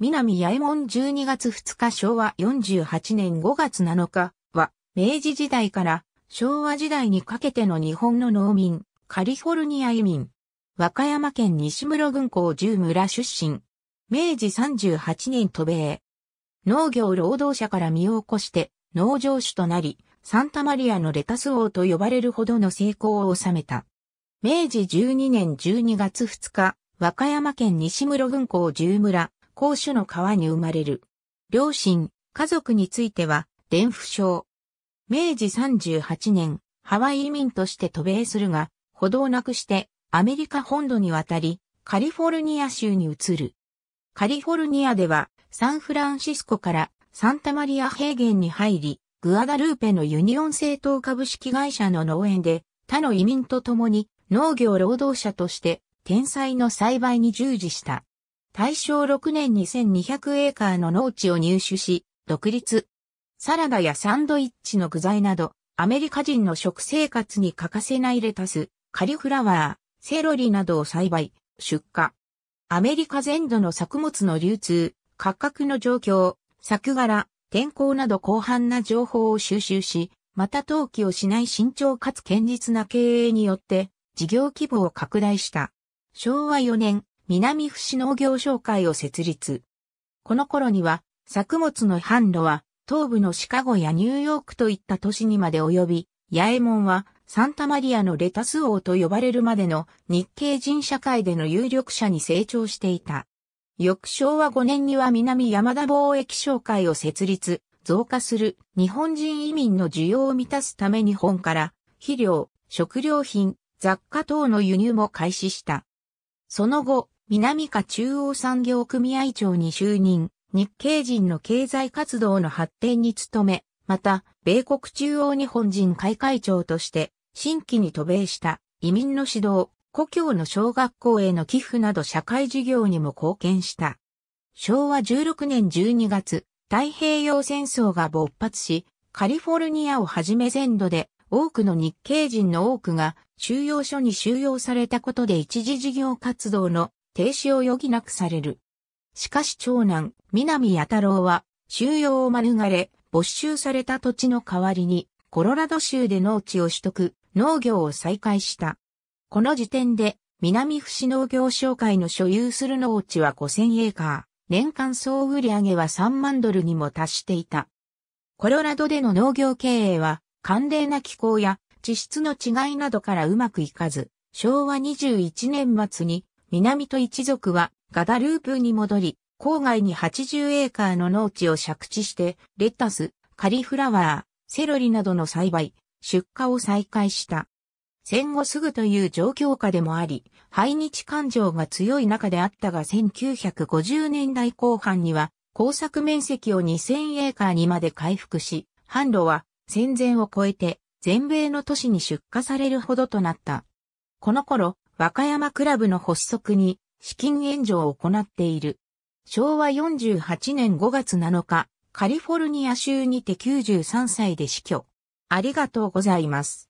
南八重門12月2日昭和48年5月7日は、明治時代から昭和時代にかけての日本の農民、カリフォルニア移民。和歌山県西室郡港十村出身。明治38年渡米。農業労働者から身を起こして農場主となり、サンタマリアのレタス王と呼ばれるほどの成功を収めた。明治12年12月2日、和歌山県西室郡港十村、公主の川に生まれる。両親、家族については、伝府症。明治38年、ハワイ移民として渡米するが、歩道なくしてアメリカ本土に渡り、カリフォルニア州に移る。カリフォルニアでは、サンフランシスコからサンタマリア平原に入り、グアダルーペのユニオン政党株式会社の農園で、他の移民と共に農業労働者として、天才の栽培に従事した。大正6年に2 0 0エーカーの農地を入手し、独立。サラダやサンドイッチの具材など、アメリカ人の食生活に欠かせないレタス、カリフラワー、セロリなどを栽培、出荷。アメリカ全土の作物の流通、価格の状況、作柄、天候など広範な情報を収集し、また登記をしない慎重かつ堅実な経営によって、事業規模を拡大した。昭和4年、南伏農業商会を設立。この頃には、作物の販路は、東部のシカゴやニューヨークといった都市にまで及び、八重門は、サンタマリアのレタス王と呼ばれるまでの日系人社会での有力者に成長していた。翌昭和5年には南山田貿易商会を設立、増加する日本人移民の需要を満たすため日本から肥料、食料品、雑貨等の輸入も開始した。その後、南下中央産業組合長に就任、日系人の経済活動の発展に努め、また、米国中央日本人会会長として、新規に渡米した移民の指導、故郷の小学校への寄付など社会事業にも貢献した。昭和16年12月、太平洋戦争が勃発し、カリフォルニアをはじめ全土で多くの日系人の多くが収容所に収容されたことで一時事業活動の停止を余儀なくされる。しかし長男、南弥太郎は、収容を免れ、没収された土地の代わりに、コロラド州で農地を取得、農業を再開した。この時点で、南伏農業商会の所有する農地は5000エーカー、年間総売上は3万ドルにも達していた。コロラドでの農業経営は、寒冷な気候や地質の違いなどからうまくいかず、昭和21年末に南と一族はガダループに戻り、郊外に80エーカーの農地を借地して、レタス、カリフラワー、セロリなどの栽培、出荷を再開した。戦後すぐという状況下でもあり、排日感情が強い中であったが1950年代後半には、工作面積を2000エーカーにまで回復し、販路は戦前を超えて全米の都市に出荷されるほどとなった。この頃、和歌山クラブの発足に資金援助を行っている。昭和48年5月7日、カリフォルニア州にて93歳で死去。ありがとうございます。